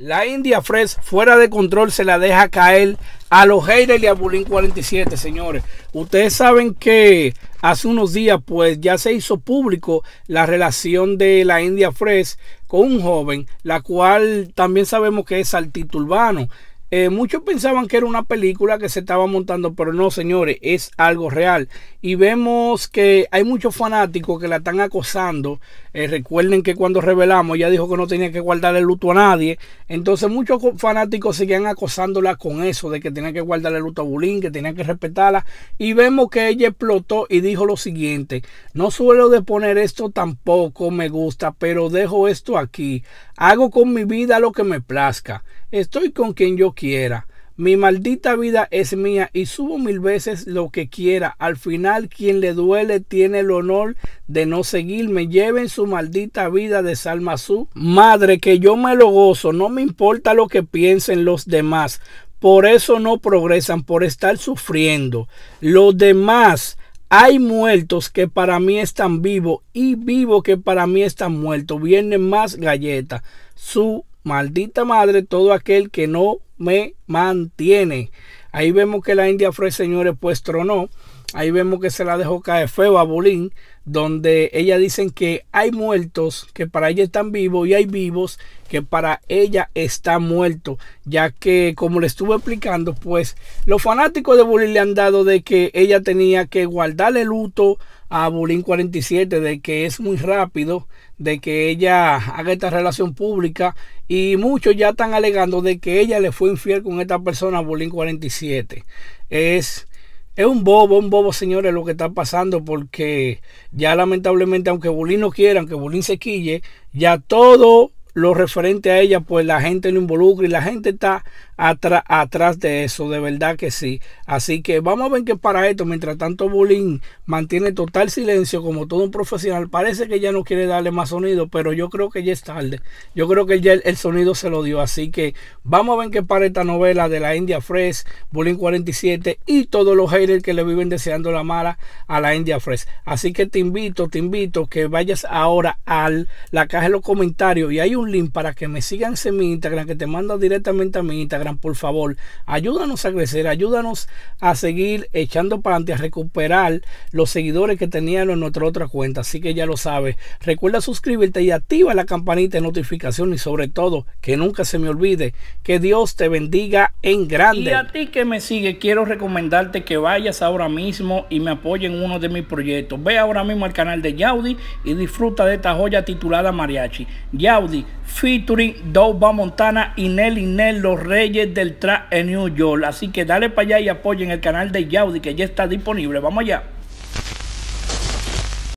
La India Fresh fuera de control se la deja caer a los haters y a Bulín 47, señores. Ustedes saben que hace unos días pues ya se hizo público la relación de la India Fresh con un joven, la cual también sabemos que es urbano. Eh, muchos pensaban que era una película que se estaba montando, pero no, señores, es algo real. Y vemos que hay muchos fanáticos que la están acosando. Eh, recuerden que cuando revelamos ella dijo que no tenía que guardar el luto a nadie. Entonces muchos fanáticos seguían acosándola con eso, de que tenía que guardar el luto a Bulín, que tenía que respetarla. Y vemos que ella explotó y dijo lo siguiente, no suelo deponer esto tampoco, me gusta, pero dejo esto aquí. Hago con mi vida lo que me plazca. Estoy con quien yo quiero quiera. Mi maldita vida es mía y subo mil veces lo que quiera. Al final quien le duele tiene el honor de no seguirme. Lleven su maldita vida de salma su Madre, que yo me lo gozo. No me importa lo que piensen los demás. Por eso no progresan, por estar sufriendo. Los demás hay muertos que para mí están vivos y vivos que para mí están muertos. Vienen más galletas. Su maldita madre, todo aquel que no me mantiene. Ahí vemos que la India fue señores, pues tronó Ahí vemos que se la dejó caer feo a Bolín, donde ella dicen que hay muertos que para ella están vivos y hay vivos que para ella están muertos, ya que como le estuve explicando, pues los fanáticos de Bolín le han dado de que ella tenía que guardarle luto a Bolín 47, de que es muy rápido, de que ella haga esta relación pública y muchos ya están alegando de que ella le fue infiel con esta persona, Bolín 47. Es es un bobo, un bobo, señores, lo que está pasando, porque ya lamentablemente, aunque Bulín no quiera, aunque Bulín se quille, ya todo lo referente a ella, pues la gente lo involucra y la gente está atrás de eso, de verdad que sí. Así que vamos a ver que para esto, mientras tanto Bulín mantiene total silencio como todo un profesional, parece que ya no quiere darle más sonido, pero yo creo que ya es tarde. Yo creo que ya el, sonido se lo dio, así que vamos a ver que para esta novela de la India Fresh, Bullying 47 y todos los haters que le viven deseando la mala a la India Fresh. Así que te invito, te invito que vayas ahora a la caja de los comentarios y hay un link para que me sigan en mi Instagram, que te manda directamente a mi Instagram por favor, ayúdanos a crecer, ayúdanos a seguir echando para adelante, a recuperar los seguidores que tenían en nuestra otra cuenta. Así que ya lo sabes. Recuerda suscribirte y activa la campanita de notificación y sobre todo, que nunca se me olvide, que Dios te bendiga en grande. Y a ti que me sigue, quiero recomendarte que vayas ahora mismo y me apoyen en uno de mis proyectos. Ve ahora mismo al canal de Yaudi y disfruta de esta joya titulada Mariachi. Yaudi, featuring Douba Montana y Nelly Los Reyes del track en eh, New York. Así que dale para allá y apoyen el canal de Yaudi que ya está disponible. Vamos allá.